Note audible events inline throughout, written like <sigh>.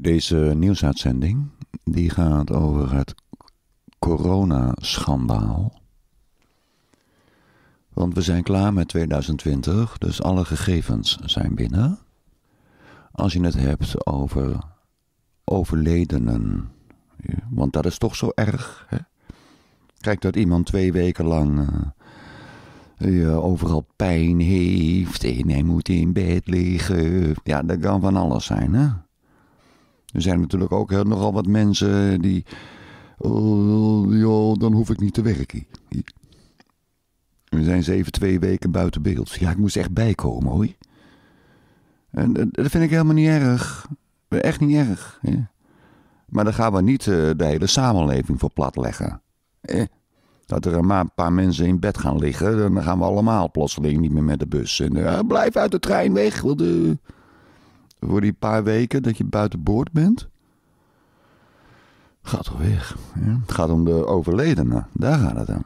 Deze nieuwsuitzending die gaat over het coronaschandaal. Want we zijn klaar met 2020, dus alle gegevens zijn binnen. Als je het hebt over overledenen, want dat is toch zo erg. Hè? Kijk dat iemand twee weken lang eh, overal pijn heeft en hij moet in bed liggen. Ja, dat kan van alles zijn, hè? Er zijn natuurlijk ook heel, nogal wat mensen die. Oh, joh, dan hoef ik niet te werken. We zijn zeven, twee weken buiten beeld. Ja, ik moest echt bijkomen hoor. En dat vind ik helemaal niet erg. Echt niet erg. Hè? Maar dan gaan we niet eh, de hele samenleving voor plat leggen. Hè? Dat er maar een paar mensen in bed gaan liggen, dan gaan we allemaal plotseling niet meer met de bus. En blijf uit de trein weg. wilde voor die paar weken dat je buiten boord bent. Gaat toch weg. Het gaat om de overledene. Daar gaat het om.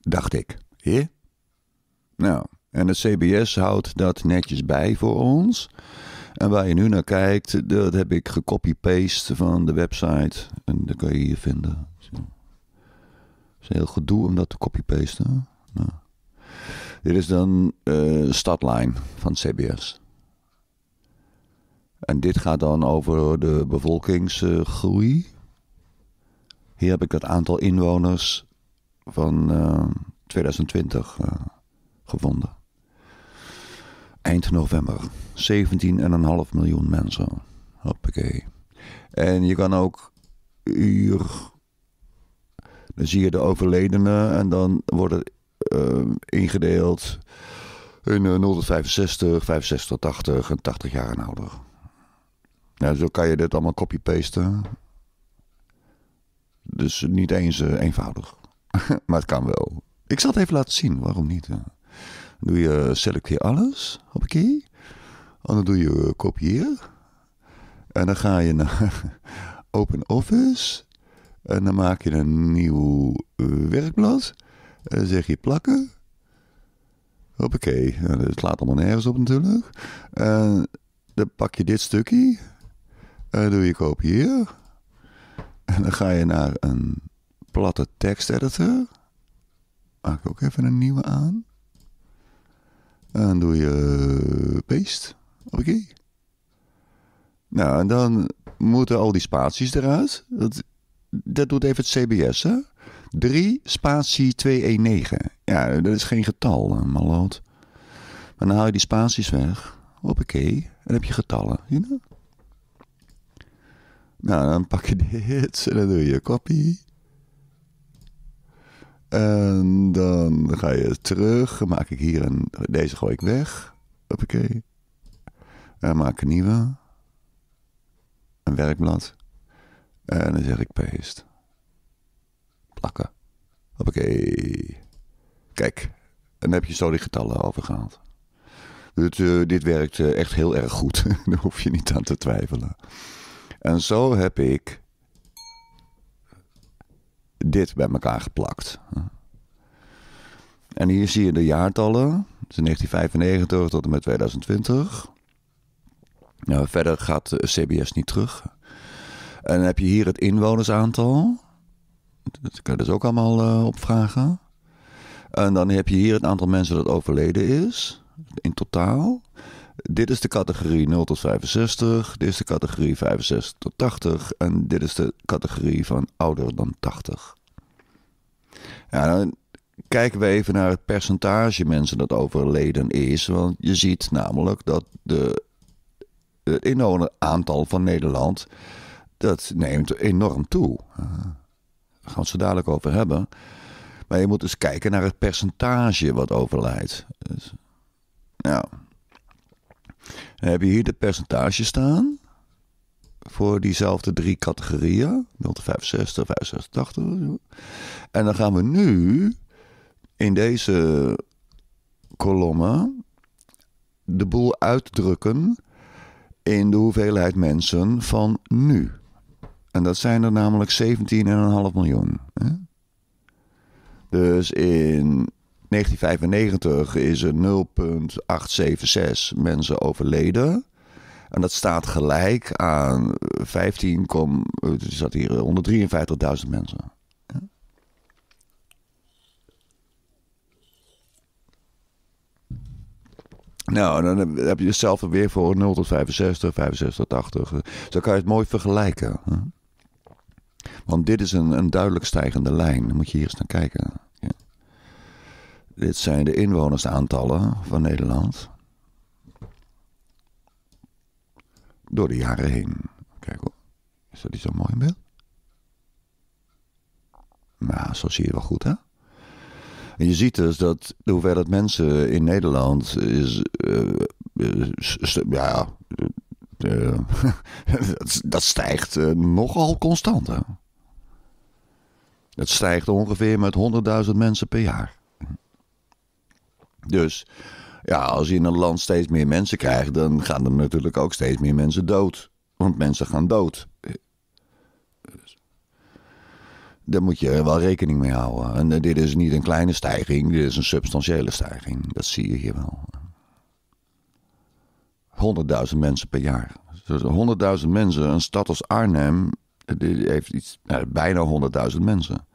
Dacht ik. Hé? Nou, en het CBS houdt dat netjes bij voor ons. En waar je nu naar kijkt, dat heb ik gecopy-paste van de website. En dat kan je hier vinden. Het is heel gedoe om dat te copy-pasten. Nou. Dit is dan uh, van CBS. En dit gaat dan over de bevolkingsgroei. Hier heb ik het aantal inwoners van 2020 eh, eh, gevonden. Eind november. 17,5 miljoen mensen. Hoppakee. En je kan ook hier. Dan zie je de overledenen en dan wordt het Ehm, ingedeeld in 0 eh, tot 65, 65 tot 80 en 80 jaar en ouder. Nou, zo kan je dit allemaal copy-pasten. Dus niet eens eh, eenvoudig. <laughs> maar het kan wel. Ik zal het even laten zien, waarom niet? Doe je eh, selecteer alles, op een keer. En dan doe je kopieer. En dan ga je naar <laughs> Open Office. En dan maak je een nieuw werkblad dan zeg je plakken. Hoppakee, nou, dat slaat allemaal nergens op natuurlijk. En dan pak je dit stukje, En doe je kopieer. En dan ga je naar een platte teksteditor. Maak ik ook even een nieuwe aan. En doe je paste. oké. Nou, en dan moeten al die spaties eruit. Dat, dat doet even het CBS, hè? 3 spatie 219. Ja, dat is geen getal, eh, maloot. Maar dan nou haal je die spaties weg. Hoppakee. En dan heb je getallen. Nou, dan pak je dit en dan doe je copy. En dan ga je terug. Dan maak ik hier een. Deze gooi ik weg. Hoppakee. En maak een nieuwe. Een werkblad. En dan zeg ik paste. Oké, Kijk, en heb je zo die getallen overgehaald. gehaald. dit werkt eh, echt heel erg goed. <laughs> Daar hoef je niet aan te twijfelen. En zo heb ik dit bij elkaar geplakt. En hier zie je de jaartallen. Dus 1995 tot en met 2020. Nou, verder gaat eh, CBS niet terug. En dan heb je hier het inwonersaantal. Dat kan je dus ook allemaal eh, opvragen. En dan heb je hier het aantal mensen dat overleden is. In totaal. Dit is de categorie 0 tot 65. Dit is de categorie 65 tot 80. En dit is de categorie van ouder dan 80. Ja, dan kijken we even naar het percentage mensen dat overleden is. Want je ziet namelijk dat de, het inwoneraantal van Nederland. dat neemt enorm toe gaan we het dadelijk over hebben. Maar je moet eens kijken naar het percentage wat overlijdt. nou. Dus, dan heb je hier de percentage staan. Voor diezelfde drie categorieën. 065, 65, En dan gaan we nu in deze kolommen de boel uitdrukken in de hoeveelheid mensen van nu. En dat zijn er namelijk 17,5 miljoen. Hè? Dus in 1995 is er 0,876 mensen overleden. En dat staat gelijk aan 15, staat hier 153.000 mensen. Nou, dan heb je zelf weer voor 0 tot 65, 65, 80. Zo kan je het mooi vergelijken. Hè? Want dit is een, een duidelijk stijgende lijn. Dan moet je hier eens naar kijken. Ja. Dit zijn de inwonersaantallen van Nederland. Door de jaren heen. Kijk hoor. Is dat niet zo mooi in beeld? Nou, zo zie je wel goed hè? En je ziet dus dat de hoeveelheid mensen in Nederland is. Eh, ja, eh, <laughs> dat, stijgt uh, nogal constant. Hè? stijgt ongeveer met 100.000 mensen per jaar. Dus ja, als je in een land steeds meer mensen krijgt, dan gaan er natuurlijk ook steeds meer mensen dood. Want mensen gaan dood. Dus, daar moet je wel rekening mee houden. En eh, dit is niet een kleine stijging, dit is een substantiële stijging. Dat zie je hier wel. 100.000 mensen per jaar. Dus 100.000 mensen, een stad als Arnhem die heeft iets, nou, bijna 100.000 mensen.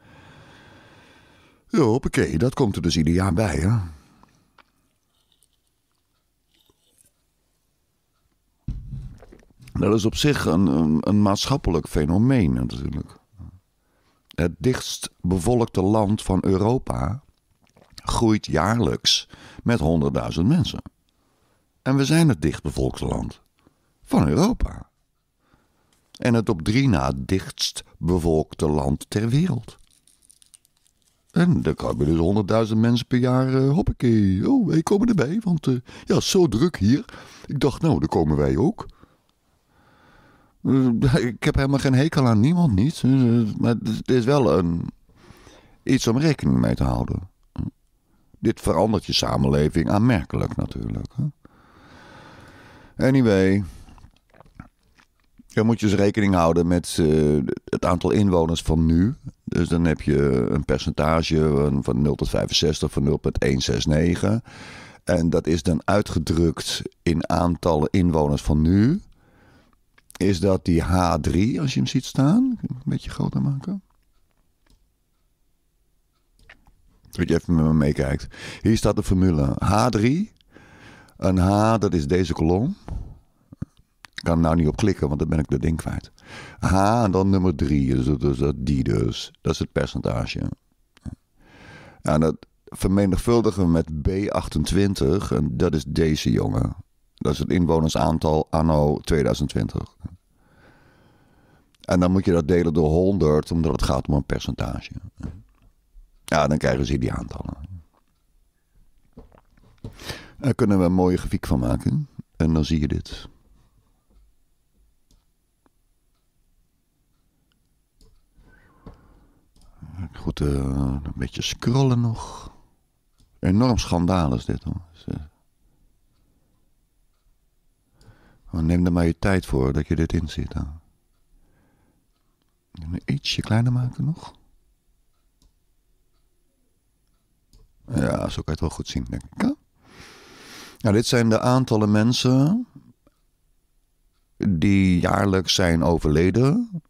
Ja, hoppakee, dat komt er dus ieder jaar bij, hè? Dat is op zich een, een, een, maatschappelijk fenomeen natuurlijk. Het dichtst bevolkte land van Europa groeit jaarlijks met 100.000 mensen. En we zijn het dichtbevolkte land van Europa. En het op drie na dichtst bevolkte land ter wereld. En daar komen dus honderdduizend mensen per jaar, uh, hoppakee, oh, wij komen erbij, want eh, ja, zo druk hier. Ik dacht, nou, daar komen wij ook. Eh, ik heb helemaal geen hekel aan niemand, niet. maar het is wel een, iets om rekening mee te houden. Dit verandert je samenleving aanmerkelijk natuurlijk. Hè? Anyway. Dan moet je dus rekening houden met eh, het aantal inwoners van nu. Dus dan heb je een percentage van 0 tot 65, van 0,169. En dat is dan uitgedrukt in aantallen inwoners van nu. Is dat die H3, als je hem ziet staan? Een beetje groter maken. Dat je even met me meekijkt. Hier staat de formule H3 een H, dat is deze kolom. Ik kan er nou niet op klikken, want dan ben ik de ding kwijt. H en dan nummer 3, dus, dus, dat eh, die dus. Dat is het percentage. En dat vermenigvuldigen we met B28, en dat is deze jongen. Dat is het inwonersaantal anno 2020. En dan moet je dat delen door 100, omdat het gaat om een percentage. Ja, dan krijgen ze die aantallen. Daar kunnen we een mooie grafiek van maken. En dan zie je dit. Goed, uh, een beetje scrollen nog. Enorm schandaal is dit hoor. Eh, oh, neem er maar je tijd voor dat je dit in zit. Een ietsje kleiner maken nog. Ja, zo kan je het wel goed zien, denk ik. Nou, dit zijn de aantallen mensen die jaarlijks zijn overleden.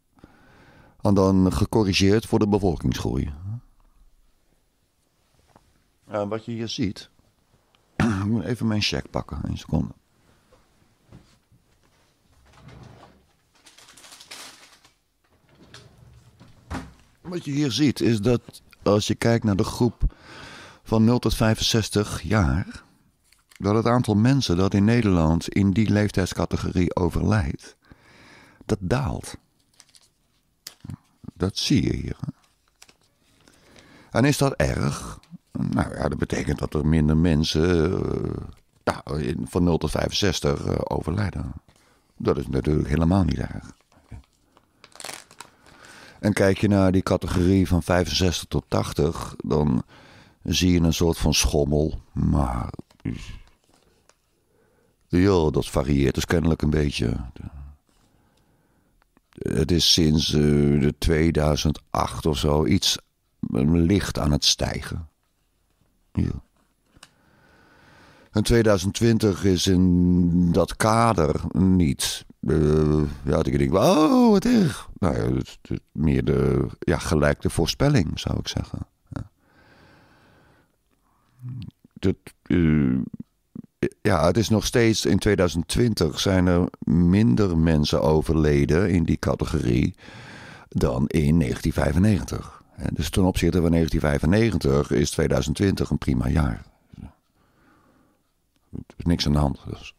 En dan gecorrigeerd voor de bevolkingsgroei. wat je hier ziet. <clears throat> Ik moet even mijn check pakken, een seconde. Wat je hier ziet is dat als je kijkt naar de groep van 0 tot 65 jaar dat het aantal mensen dat in Nederland in die leeftijdscategorie overlijdt, dat daalt. Dat zie je hier. En is dat erg? Nou ja, dat betekent dat er minder mensen eh, van 0 tot 65 eh, overlijden. Dat is natuurlijk helemaal niet erg. En kijk je naar die categorie van 65 tot 80, dan zie je een soort van schommel. Maar ja, dat varieert dus kennelijk een beetje. Het is sinds eh, de 2008 of zo iets licht aan het stijgen. Ja. En 2020 is in dat kader niet. Uh, ja, ik denk, wow, wat erg. Nou ja, het, het, meer de, ja, gelijk de voorspelling, zou ik zeggen. Ja. Dat, eh, ja, het is nog steeds in 2020 zijn er minder mensen overleden in die categorie dan in 1995. Dus ten opzichte van 1995 is 2020 een prima jaar. Er is niks aan de hand. Dus.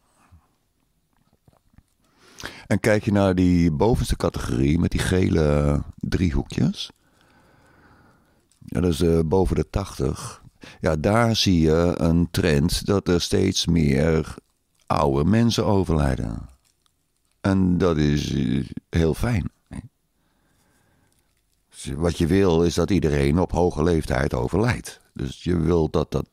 En kijk je naar die bovenste categorie met die gele driehoekjes. Ja, dat is eh, boven de 80. Ja, daar zie je een trend dat er steeds meer oude mensen overlijden. En dat is eh, heel fijn. Dus wat je wil is dat iedereen op hoge leeftijd overlijdt. Dus je wil dat, dat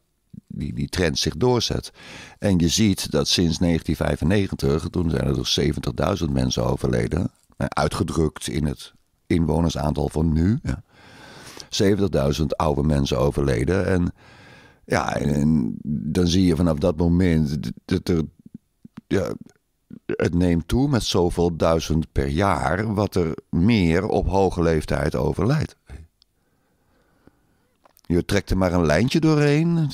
die, die trend zich doorzet. En je ziet dat sinds 1995, toen zijn er dus 70.000 mensen overleden. Eh, uitgedrukt in het inwonersaantal van nu. 70.000 oude mensen overleden. En ja, en, dan zie je vanaf dat moment dat er. Ja, het neemt toe met zoveel duizend per jaar, wat er meer op hoge leeftijd overlijdt. Je trekt er maar een lijntje doorheen.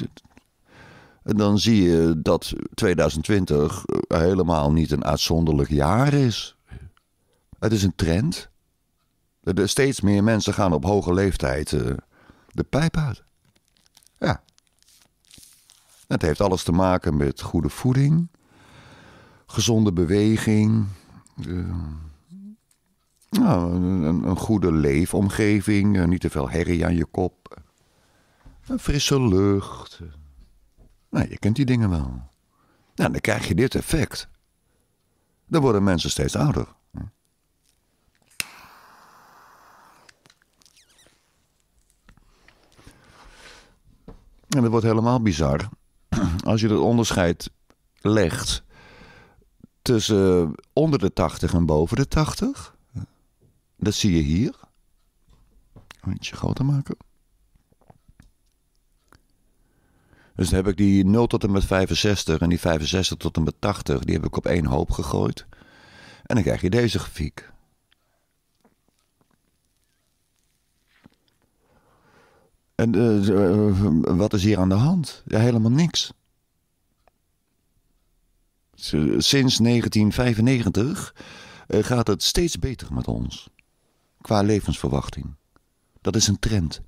En dan zie je dat 2020 eh, helemaal niet een uitzonderlijk jaar is. Het is een trend steeds meer mensen gaan op hoge leeftijd eh, de pijp uit. Ja. Het heeft alles te maken met goede voeding, gezonde beweging, eh, nou, een, goede leefomgeving, eh, niet te veel herrie aan je kop, een frisse lucht. Nou, je kent die dingen wel. Nou, dan krijg je dit effect. Dan worden mensen steeds ouder. En dat wordt helemaal bizar. <clears throat> Als je het onderscheid legt tussen onder de 80 en boven de 80. Dat zie je hier. Een groter maken. Dus dan heb ik die 0 tot en met 65 en die 65 tot en met 80, die heb ik op één hoop gegooid. En dan krijg je deze grafiek. En, eh, eh, eh, wat is hier aan de hand? Ja, helemaal niks. Sinds 1995 gaat het steeds beter met ons. Qua levensverwachting. Dat is een trend.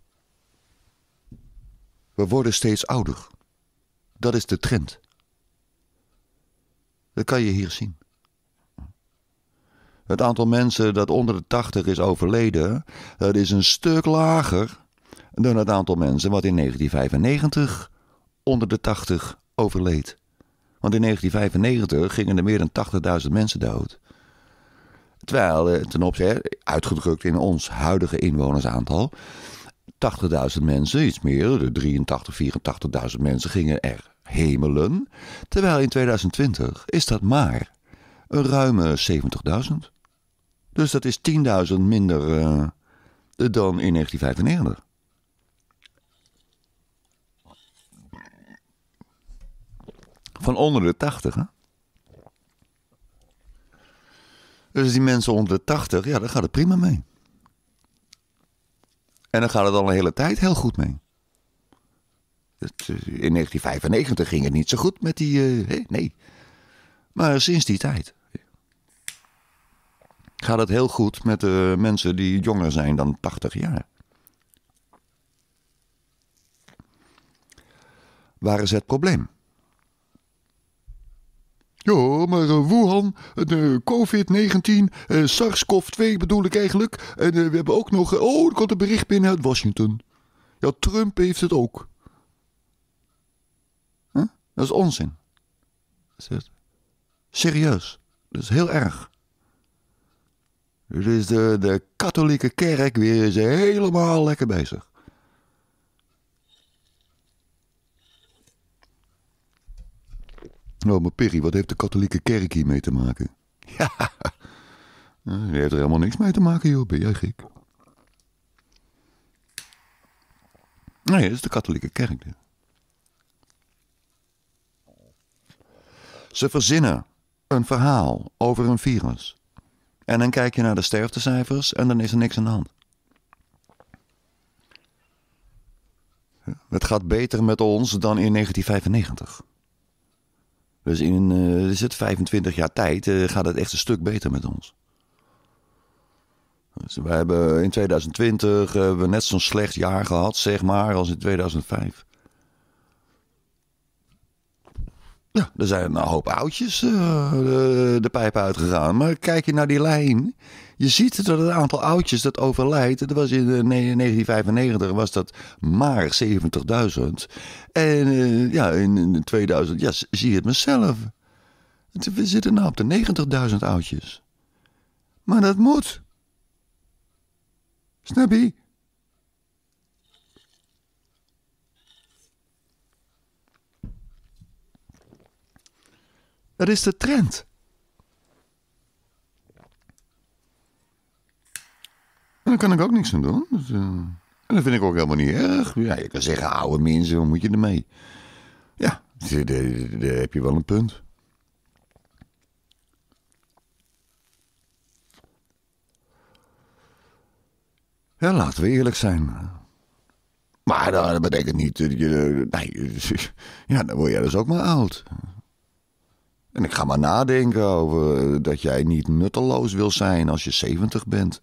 We worden steeds ouder. Dat is de trend. Dat kan je hier zien. Het aantal mensen dat onder de 80 is overleden, dat is een stuk lager dan het aantal mensen wat in 1995 onder de 80 overleed. Want in 1995 gingen er meer dan 80.000 mensen dood. Terwijl, eh, ten opzichte, uitgedrukt in ons huidige inwonersaantal, 80.000 mensen, iets meer, de 83, 84.000 mensen gingen er hemelen. Terwijl in 2020 is dat maar een ruime 70.000. Dus dat is 10.000 minder eh, dan in 1995. Van onder de 80, hè? Dus die mensen onder de 80, ja, daar gaat het prima mee. En dan gaat het al een hele tijd heel goed mee. Eh, in 1995 ging het niet zo goed met die. Eh, nee. Maar sinds die tijd gaat het heel goed met de mensen die jonger zijn dan 80 jaar. Waar is het probleem? Ja, maar eh, Wuhan, eh, de COVID-19, eh, SARS-CoV-2 bedoel ik eigenlijk. En we hebben ook nog. Oh, er komt een bericht binnen uit Washington. Ja, Trump heeft het ook. Dat is onzin. Serieus. Dat is heel erg. Dus de, de katholieke kerk weer is helemaal lekker bezig. Oh, maar Perry, wat heeft de katholieke kerk hiermee te maken? Ja, <laughs> ah, die heeft er helemaal niks mee te maken, joh. Ben jij gek? Nee, dat is de katholieke kerk. Ze verzinnen een verhaal over een virus. En dan kijk je naar de sterftecijfers en dan is er niks aan de hand. Het gaat beter met ons dan in 1995. Dus in eh, is het 25 jaar tijd eh, gaat het echt een stuk beter met ons. Dus we hebben in 2020 hebben we net zo'n slecht jaar gehad, zeg maar, als in 2005. Ja, er zijn een hoop oudjes eh, de, de pijp uitgegaan. Maar kijk je naar die lijn je ziet dat het aantal oudjes dat overlijdt. Dat was in 1995 eh, was dat maar 70.000. En eh, ja, in 2000, ja, zie het mezelf. We zitten nou op de 90.000 oudjes. Maar dat moet. Snap je? Dat is de trend. En daar kan ik ook niks aan doen. Dus, en dat vind ik ook helemaal niet erg. Ja, je kan zeggen, oude mensen, hoe moet je ermee? Ja, daar heb je wel een punt. Ja, laten we eerlijk zijn. Maar dat betekent niet dat je. Nee, <laughs> ja, dan word jij dus ook maar oud. En ik ga maar nadenken over dat jij niet nutteloos wil zijn als je 70 bent.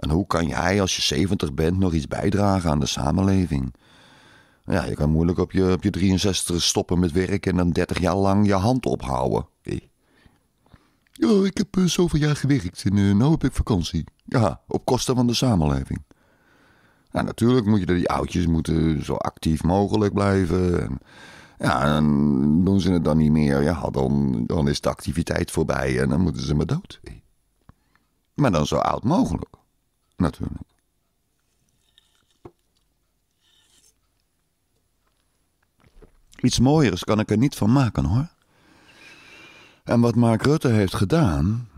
En hoe kan jij als je 70 bent nog iets bijdragen aan de samenleving? Ja, je kan moeilijk op je, op je 63 stoppen met werk en dan 30 jaar lang je hand ophouden. Ja, ik heb eh, zoveel jaar gewerkt en eh, nu heb ik vakantie. Ja, op kosten van de samenleving. Nou, natuurlijk moet je die oudjes moeten zo actief mogelijk blijven. En, ja, en doen ze het dan niet meer, ja, dan, dan is de activiteit voorbij en dan moeten ze maar dood. Maar dan zo oud mogelijk. Natuurlijk. Iets mooiers kan ik er niet van maken hoor. En wat Mark Rutte heeft gedaan,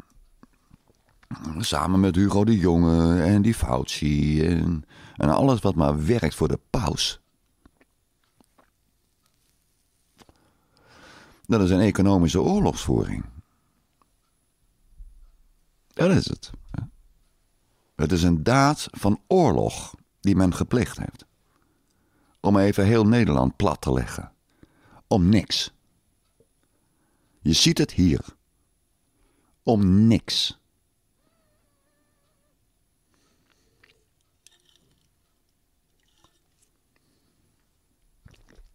samen met Hugo de Jonge en die Fauci en, en alles wat maar werkt voor de paus. Dat is een economische oorlogsvoering. Dat is het. Het is een daad van oorlog die men gepleegd heeft. Om even heel Nederland plat te leggen. Om niks. Je ziet het hier. Om niks.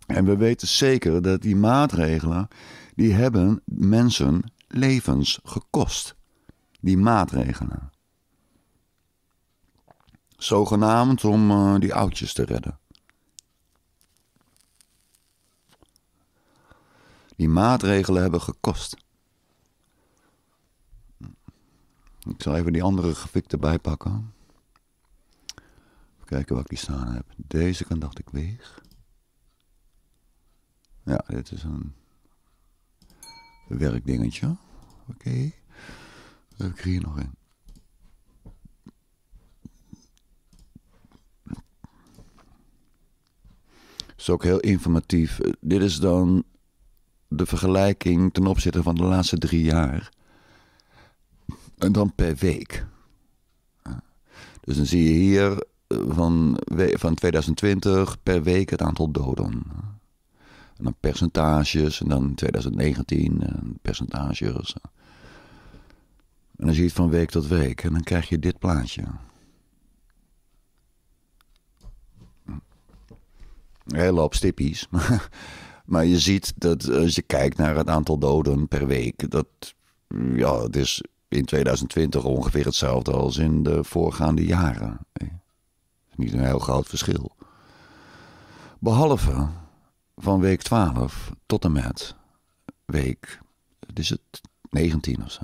En we weten zeker dat die maatregelen, die hebben mensen levens gekost. Die maatregelen. Zogenaamd om eh, die oudjes te redden. Die maatregelen hebben gekost. Ik zal even die andere gefik erbij pakken. Even kijken wat ik die staan heb. Deze kan dacht ik weeg. Ja, dit is een werkdingetje. Oké. Okay. Heb ik hier nog een. is ook heel informatief. Eh, dit is dan de vergelijking ten opzichte van de laatste drie jaar. En dan per week. Dus dan zie je hier eh, van, van 2020 per week het aantal doden. En dan percentages, en dan 2019 percentages. En dan zie je het van week tot week. En dan krijg je dit plaatje. een hele hoop stippies. <laughs> Maar, je ziet dat eh, als je kijkt naar het aantal doden per week, dat mm, ja, het is in 2020 ongeveer hetzelfde als in de voorgaande jaren. Eh, niet een heel groot verschil. Behalve van week 12 tot en met week, het is het 19 of zo.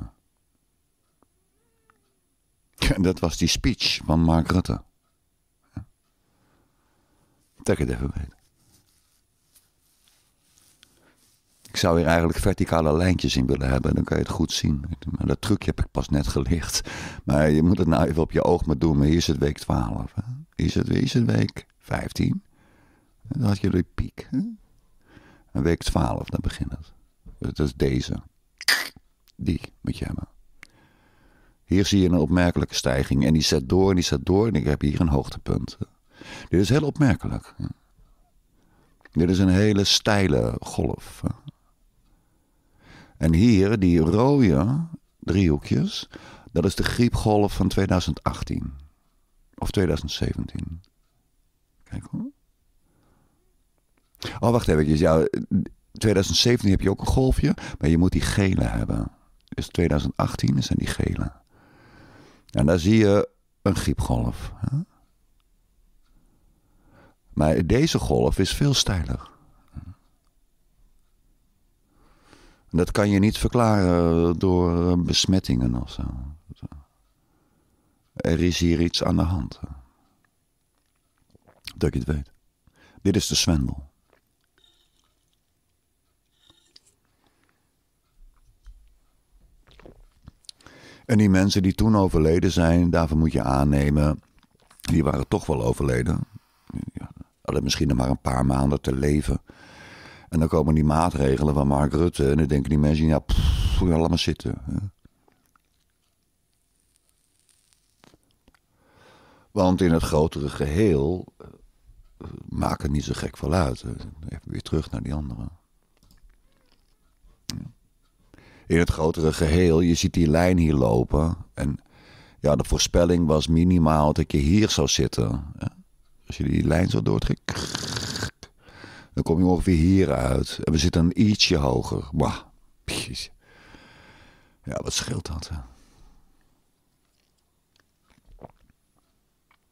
En <laughs> dat was die speech van Mark Rutte dat het even bij. Ik zou hier eigenlijk verticale lijntjes in willen hebben. Dan kan je het goed zien. Maar dat trucje heb ik pas net gelicht. <laughs> Maar je moet het nou even op je oog maar doen. Maar hier is het week 12. Hè? Hier, is het, week 15. En dan had je de piek. Hè? En week 12, dan begint het. Dat is deze. Die moet je hebben. Hier zie je een opmerkelijke stijging. En die zet door en die zet door. En ik heb hier een hoogtepunt. Dit is heel opmerkelijk. Dit is een hele steile golf. En hier, die rode driehoekjes, dat is de griepgolf van 2018. Of 2017. Kijk hoor. Oh, wacht even. Ja, 2017 heb je ook een golfje, maar je moet die gele hebben. Dus 2018 zijn die gele. En daar zie je een griepgolf. Hè? Maar deze golf is veel steiler. Dat kan je niet verklaren door eh, besmettingen of zo. Er is hier iets aan de hand. Dat je het weet. Dit is de zwendel. En die mensen die toen overleden zijn, daarvan moet je aannemen, die waren toch wel overleden. Ja, hadden misschien nog maar een paar maanden te leven. En dan komen die maatregelen van Mark Rutte. En dan denken die mensen, ja, pff, je allemaal zitten. Hè? Want in het grotere geheel uh, maakt het niet zo gek veel uit. Even weer terug naar die andere In het grotere geheel, je ziet die lijn hier lopen. En ja, de voorspelling was minimaal dat je hier zou zitten. Als je die lijn zo doortrekt, dan kom je ongeveer hier uit. En we zitten dan ietsje hoger. Ja, wat scheelt dat? Hè?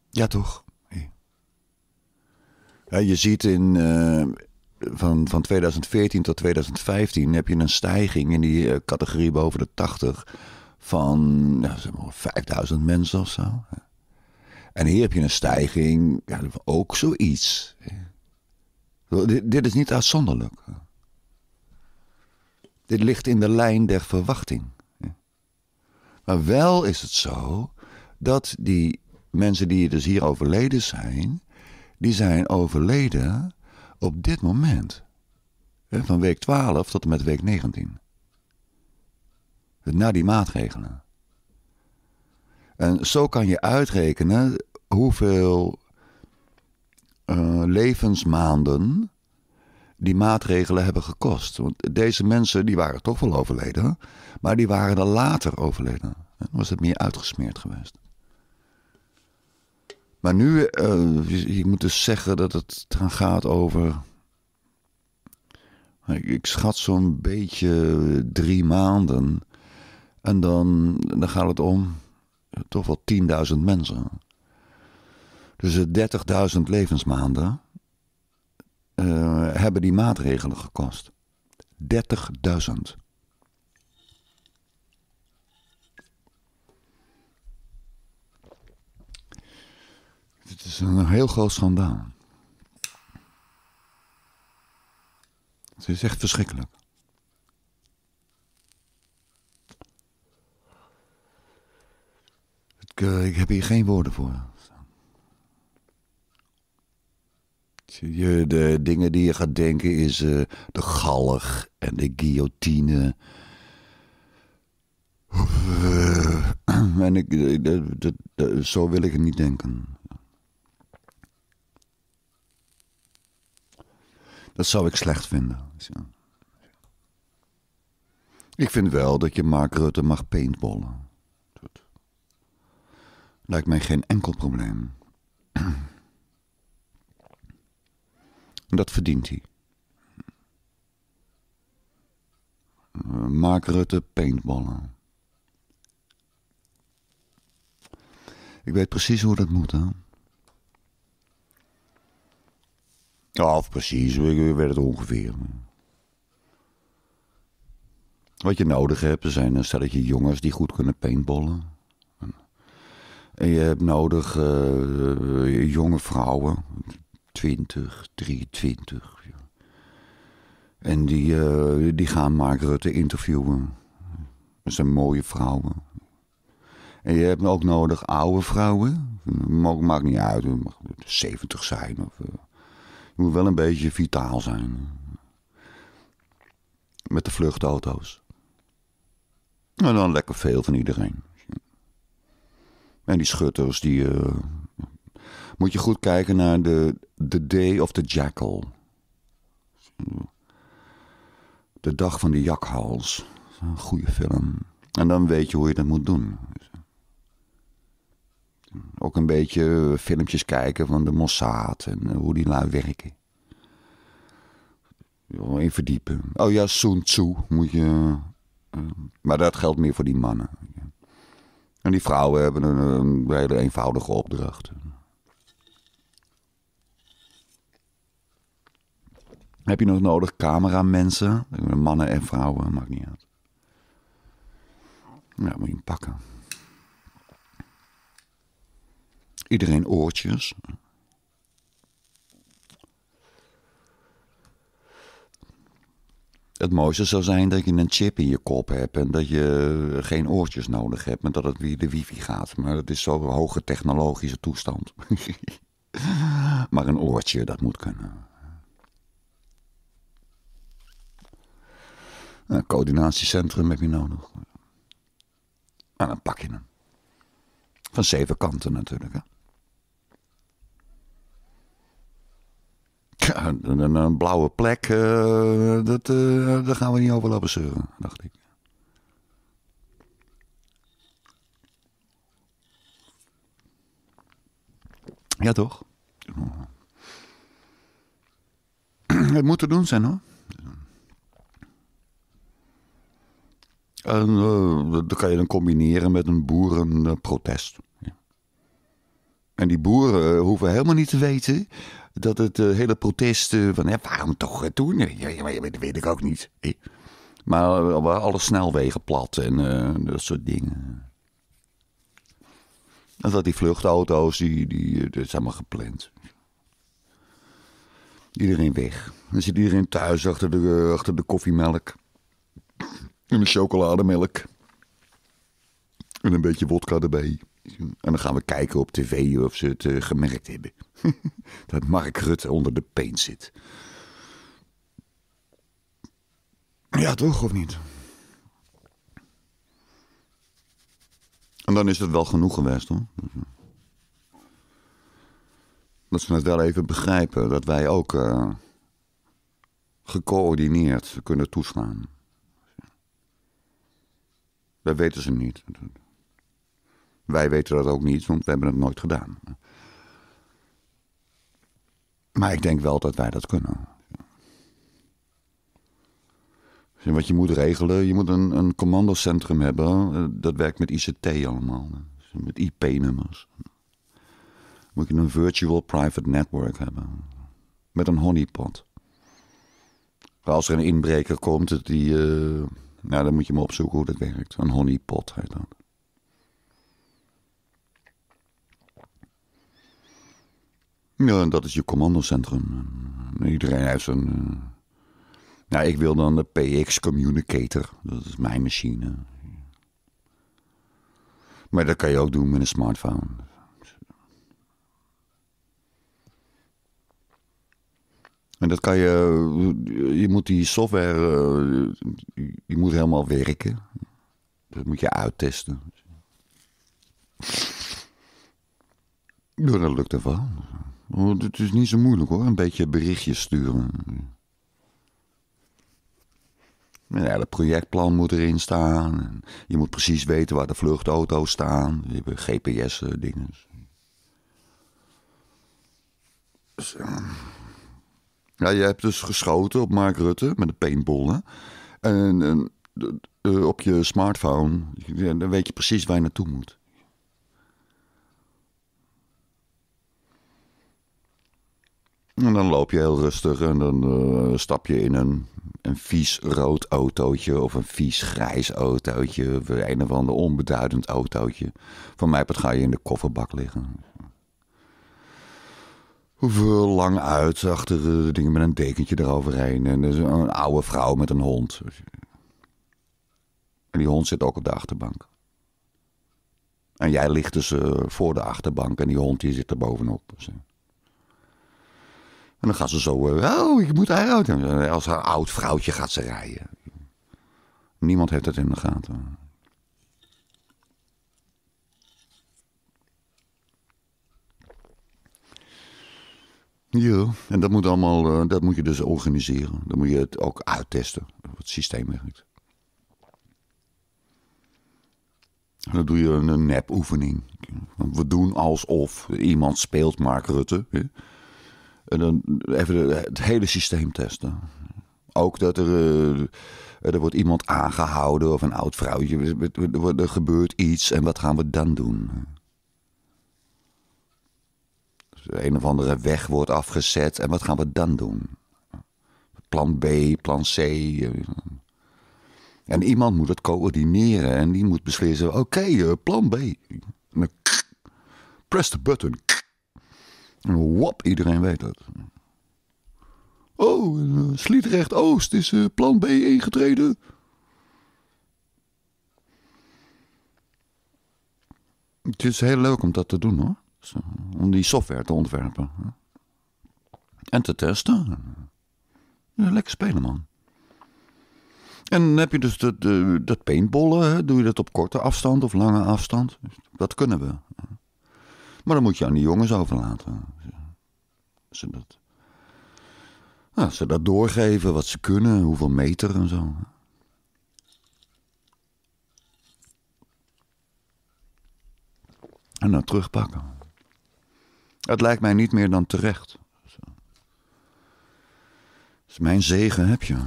Ja, toch? Ja, je ziet in, eh, van, van 2014 tot 2015 heb je een stijging in die eh, categorie boven de 80 van nou, zeg maar 5000 mensen of zo. En hier heb je een stijging, ja, ook zoiets. Dit, dit is niet uitzonderlijk. Dit ligt in de lijn der verwachting. Maar wel is het zo dat die mensen die dus hier overleden zijn, die zijn overleden op dit moment. Van week 12 tot en met week 19. Na die maatregelen. En zo kan je uitrekenen hoeveel eh, levensmaanden die maatregelen hebben gekost. Want deze mensen die waren toch wel overleden, maar die waren dan later overleden. Dan was het meer uitgesmeerd geweest. Maar nu, uh, je, moet dus zeggen dat het gaan gaat over. Ik, ik schat zo'n beetje drie maanden. En dan, dan gaat het om toch wel 10.000 mensen. Dus 30.000 levensmaanden eh, hebben die maatregelen gekost. 30.000. Het is een heel groot schandaal. Het is echt verschrikkelijk. Eh, ik, heb hier geen woorden voor. Je, de dingen die je gaat denken is eh, de galg en de guillotine. Eh, <clears throat> en ik, dat, dat, zo wil ik het niet denken. Dat zou ik slecht vinden. Ik vind wel dat je Mark Rutte mag paintballen lijkt mij geen enkel probleem. Dat verdient hij. Maak Rutte paintballen. Ik weet precies hoe dat moet, hè? Ja, of precies, ik weet het ongeveer. Wat je nodig hebt, zijn een stelletje jongens die goed kunnen paintballen. En je hebt nodig eh, eh, jonge vrouwen, 20, 23. En die, eh, die gaan Mark Rutte interviewen. Dat zijn mooie vrouwen. En je hebt ook nodig oude vrouwen. Maakt niet uit, het mag 70 zijn. Of, je moet wel een beetje vitaal zijn. Met de vluchtauto's. En dan lekker veel van iedereen. En die schutters, die. Eh, moet je goed kijken naar de The Day of the Jackal. De dag van de jakhals. Een goede film. En dan weet je hoe je dat moet doen. Ook een beetje eh, filmpjes kijken van de Mossad en eh, hoe die lui werken. Even verdiepen. Oh ja, Soon Tzu moet je. maar dat geldt meer voor die mannen. En die vrouwen hebben een, hele eenvoudige opdracht. Heb je nog nodig cameramensen? Mannen en vrouwen, maakt niet uit. Ja, moet je hem pakken. Iedereen oortjes. Het mooiste zou zijn dat je een chip in je kop hebt en dat je geen oortjes nodig hebt maar dat het via de wifi gaat. Maar dat is zo'n hoge technologische toestand. <laughs> maar een oortje, dat moet kunnen. Een coördinatiecentrum heb je nodig. En nou, dan pak je hem. Van zeven kanten natuurlijk. Hè? een, een, blauwe plek, eh, dat, eh, daar gaan we niet over lopen zeuren, dacht ik. Ja, toch? <clears throat> Het moet te doen zijn, hoor. En eh, dat kan je dan combineren met een boerenprotest. Ja. En die boeren hoeven helemaal niet te weten dat het eh, hele protest eh, van waarom toch eh, toen? dat weet ik ook niet. Maar alle snelwegen plat en dat soort dingen. En dat die vluchtauto's, die, die, dat maar gepland. Iedereen weg. Dan zit iedereen thuis achter de, achter de koffiemelk. En de chocolademelk. En een beetje wodka erbij. En dan gaan we kijken op tv of ze het eh, gemerkt hebben. <laughs> dat Mark Rutte onder de paint zit. Ja, toch, of niet? En dan is het wel genoeg geweest, hoor. Dat ze het wel even begrijpen dat wij ook eh, gecoördineerd kunnen toeslaan. Dat weten ze niet. Wij weten dat ook niet, want we hebben het nooit gedaan. Maar ik denk wel dat wij dat kunnen. wat je moet regelen, je moet een, een commandocentrum hebben. Eh, dat werkt met ICT allemaal. Met IP-nummers. Moet je een virtual private network hebben. Met een honeypot. Als er een inbreker komt, die, eh, nou, dan moet je maar opzoeken hoe dat werkt. Een honeypot heet dat. dat is je commandocentrum. Iedereen heeft een. Eh, nou, ik wil dan de PX Communicator. Dat is mijn machine. Maar dat kan je ook doen met een smartphone. En dat kan je. Je moet die software. Eh, je moet helemaal werken. Dat moet je uittesten. Ja, dat lukt er wel het is niet zo moeilijk hoor, een beetje berichtjes sturen. Ja, projectplan moet erin staan. Je moet precies weten waar de vluchtauto's staan. We hebben GPS-dingen. Dus, ja, je hebt dus geschoten op Mark Rutte met een paintball. Hè? En, en eh, op je smartphone, dan weet je precies waar je naartoe moet. En dan loop je heel rustig en dan eh, stap je in een, een vies rood autootje of een vies grijs autootje. Of een of ander onbeduidend autootje. Van mij ga je in de kofferbak liggen. Hoeveel eh, lang uit, achter eh, dingen met een dekentje eroverheen. En er is dus een oude vrouw met een hond. En die hond zit ook op de achterbank. En jij ligt dus voor de achterbank en die hond die zit er bovenop. Dus, en dan gaat ze zo, eh, oh, ik moet eruit. Eh, als haar oud vrouwtje gaat ze rijden. Niemand heeft het in de gaten. Ja, en dat moet, allemaal, eh, dat moet je dus organiseren. Dan moet je het ook uittesten, wat het systeem werkt. dan doe je een nepoefening. oefening We doen alsof iemand speelt Mark Rutte. Hè? dan even het hele systeem testen. Ook dat er, eh, er wordt iemand aangehouden of een oud vrouwtje. Er gebeurt iets en wat gaan we dan doen? Dus een of andere weg wordt afgezet en wat gaan we dan doen? Plan B, plan C. Eh. En iemand moet het coördineren en die moet beslissen: oké, eh, plan B. Press the button. En wop, iedereen weet het. Oh, eh, Sliedrecht Oost is eh, plan B ingetreden. Het is heel leuk om dat te doen hoor. Om die software te ontwerpen. En te testen. Lekker spelen man. En dan heb je dus dat, eh, dat Doe je dat op korte afstand of lange afstand? Dat kunnen we. Maar dan moet je aan die jongens overlaten. Ze dat, Als ze dat doorgeven, wat ze kunnen, hoeveel meter en zo. En dan nou terugpakken. Het lijkt mij niet meer dan terecht. Dus mijn zegen heb je.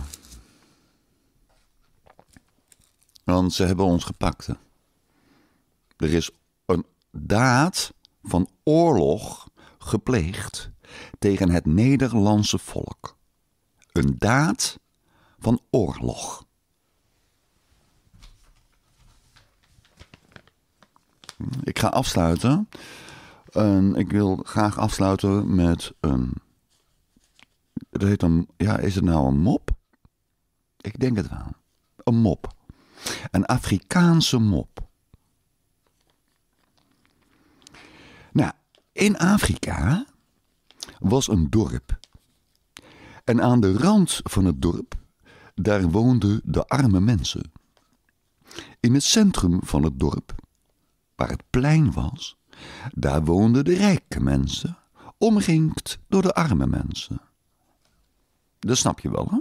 Want ze hebben ons gepakt. Er is een daad van oorlog gepleegd tegen het Nederlandse volk. Een daad van oorlog. Ik ga afsluiten. ik wil graag afsluiten met een. Het heet een. Ja, is het nou een mop? Ik denk het wel. Een mop. Een Afrikaanse mop. In Afrika was een dorp. En aan de rand van het dorp, daar woonden de arme mensen. In het centrum van het dorp, waar het plein was, daar woonden de rijke mensen, omringd door de arme mensen. Dat snap je wel, hè?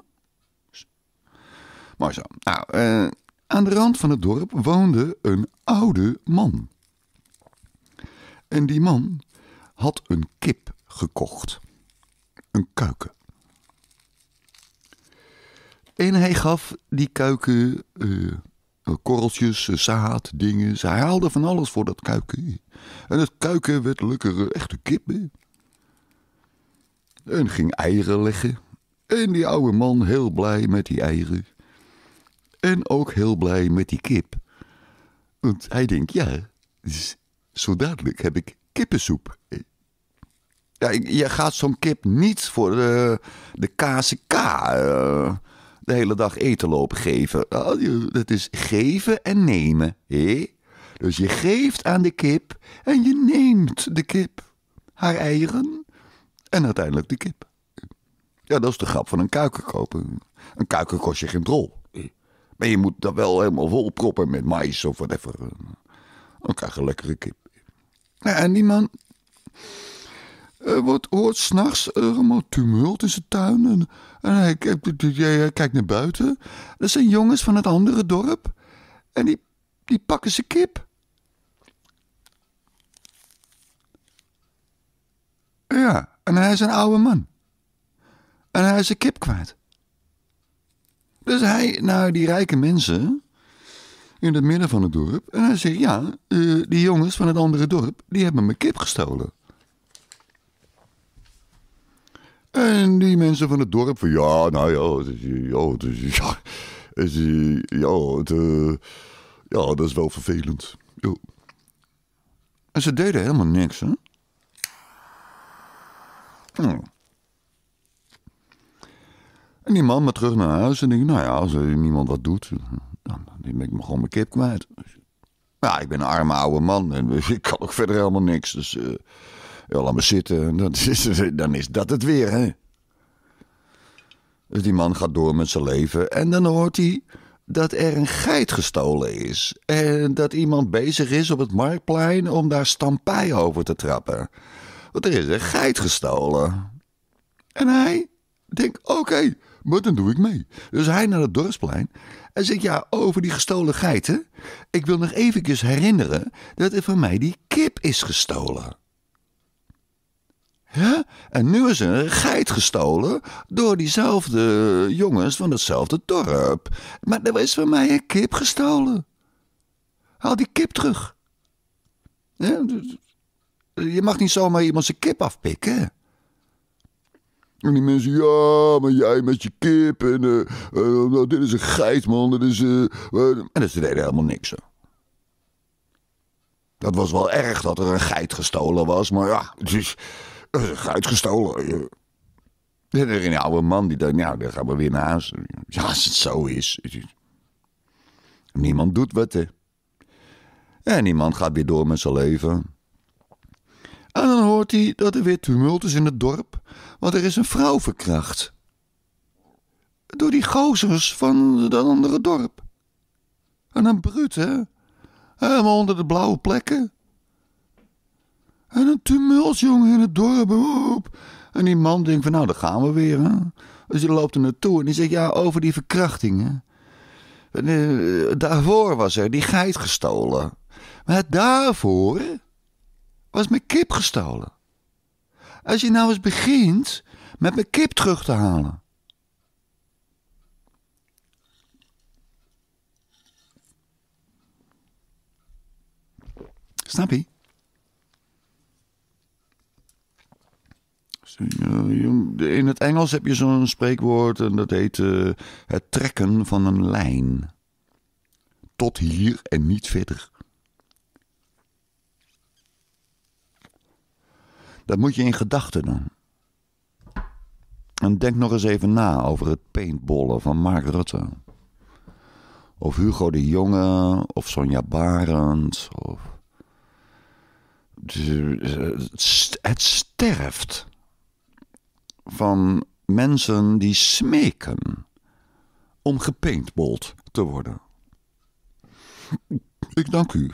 Mooi zo. Nou, eh, aan de rand van het dorp woonde een oude man. En die man had een kip gekocht. Een kuiken. En hij gaf die kuiken eh, eh, korreltjes, eh, zaad, dingen. Hij haalde van alles voor dat kuiken. En het kuiken werd lekker echte kip. En ging eieren leggen. En die oude man heel blij met die eieren. En ook heel blij met die kip. Want hij denkt, ja, zo dadelijk heb ik kippensoep. Ja, je gaat zo'n kip niet voor de, de KCK uh, eh, de hele dag eten lopen geven. Oh, dat is geven en nemen. Dus je geeft aan de kip en je neemt de kip. Haar eieren en uiteindelijk de kip. Ja, dat is de grap van een kuiken kopen. Een kuiken kost je geen drol. Maar je moet dat wel helemaal vol proppen met mais of whatever. Dan krijg je een lekkere kip. Ja, nou, en die man... Er eh, wordt, hoort s'nachts eh, allemaal tumult in zijn tuin. En, hij, kijkt naar buiten. Er zijn jongens van het andere dorp. En die, die pakken zijn kip. Ja, en hij is een oude man. En hij is een kip kwijt. Dus hij naar die rijke mensen in het midden van het dorp. En hij zegt, ja, eh, die jongens van het andere dorp, die hebben mijn kip gestolen. En die mensen van het dorp van ja, nou ja, joh ja, is, ja, ja, eh, ja, dat is wel vervelend. Ja. En ze deden helemaal niks, hè? En die man maar terug naar huis en denk, nou ja, als er niemand wat doet, dan ben ik me gewoon mijn kip kwijt. Ja, ik ben een arme oude man en <laughs> ik kan ook verder helemaal niks. Dus eh, ja, laat maar zitten. <laughs> is, dan is dat het weer, hè. Dus die man gaat door met zijn leven. En dan hoort hij dat er een geit gestolen is. En dat iemand bezig is op het marktplein om daar stampij over te trappen. Want er is een geit gestolen. En hij denkt: oké, okay, maar dan doe ik mee. Dus hij naar het dorpsplein. En zegt: ja, over die gestolen geiten. Ik wil nog eventjes herinneren dat er van mij die kip is gestolen. En nu is een geit gestolen door diezelfde jongens van hetzelfde dorp. Maar er is van mij een kip gestolen. Haal die kip terug. Je mag niet zomaar iemand zijn kip afpikken. En die mensen, ja, maar jij met je kip en uh, uh, dit is een geit, man. Dit is, uh, en ze deden helemaal niks. Dat was wel erg dat er een geit gestolen was, maar ja, dus... Eh, uitgestolen. En eh. er een oude man die dacht, nou, dan gaan we weer naar huis. Ja, als het zo is. Niemand doet wat, hè. En niemand gaat weer door met zijn leven. En dan hoort hij dat er weer tumult is in het dorp, want er is een vrouw verkracht. Door die gozers van dat andere dorp. En een brute, hè. Helemaal onder de blauwe plekken. En een tumultjongen in het dorp. En die man denkt van, nou, daar gaan we weer. Hè? Dus die loopt er naartoe en die zegt, ja, over die verkrachtingen. Eh, daarvoor was er die geit gestolen. Maar daarvoor was mijn kip gestolen. Als je nou eens begint met mijn kip terug te halen. Snap je? In het Engels heb je zo'n spreekwoord en dat heet eh, het trekken van een lijn. Tot hier en niet verder. Dat moet je in gedachten doen. En denk nog eens even na over het paintballen van Mark Rutte. Of Hugo de Jonge, of Sonja Barend. Of... Het sterft van mensen die smeken om gepaintbold te worden. Ik dank u.